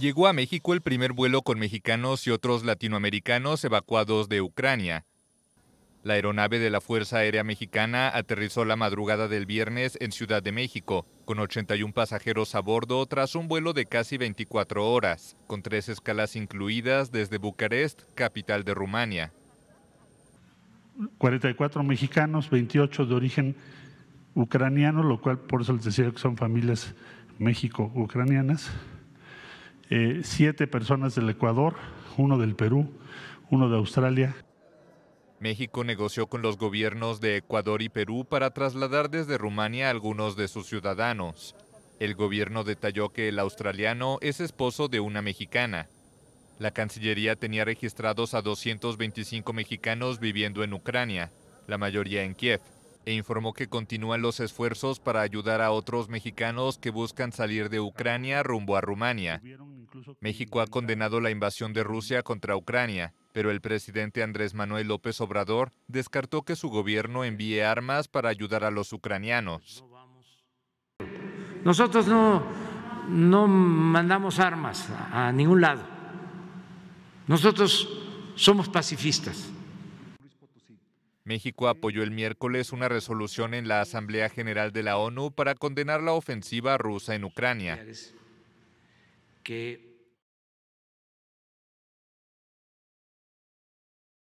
llegó a México el primer vuelo con mexicanos y otros latinoamericanos evacuados de Ucrania. La aeronave de la Fuerza Aérea Mexicana aterrizó la madrugada del viernes en Ciudad de México, con 81 pasajeros a bordo tras un vuelo de casi 24 horas, con tres escalas incluidas desde Bucarest, capital de Rumania. 44 mexicanos, 28 de origen ucraniano, lo cual por eso les decía que son familias México-ucranianas. Eh, siete personas del Ecuador, uno del Perú, uno de Australia. México negoció con los gobiernos de Ecuador y Perú para trasladar desde Rumania a algunos de sus ciudadanos. El gobierno detalló que el australiano es esposo de una mexicana. La Cancillería tenía registrados a 225 mexicanos viviendo en Ucrania, la mayoría en Kiev, e informó que continúan los esfuerzos para ayudar a otros mexicanos que buscan salir de Ucrania rumbo a Rumania. México ha condenado la invasión de Rusia contra Ucrania, pero el presidente Andrés Manuel López Obrador descartó que su gobierno envíe armas para ayudar a los ucranianos. Nosotros no, no mandamos armas a ningún lado. Nosotros somos pacifistas. México apoyó el miércoles una resolución en la Asamblea General de la ONU para condenar la ofensiva rusa en Ucrania.